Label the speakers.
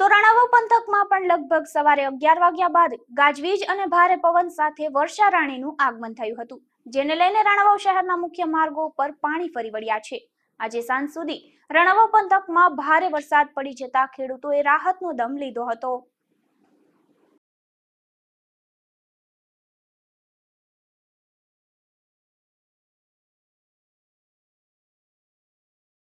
Speaker 1: તો
Speaker 2: રણાવા પંથકમાં પણ લગભગ સવારે અગિયાર વાગ્યા બાદ ગાજવીજ અને ભારે પવન સાથે વર્ષારાણીનું આગમન થયું હતું જેને લઈને રણાવાવ શહેરના મુખ્ય માર્ગો પર પાણી ફરી વળ્યા છે આજે સાંજ સુધી રણાવાવ પંથકમાં ભારે વરસાદ પડી જતા ખેડૂતોએ રાહતનો દમ લીધો હતો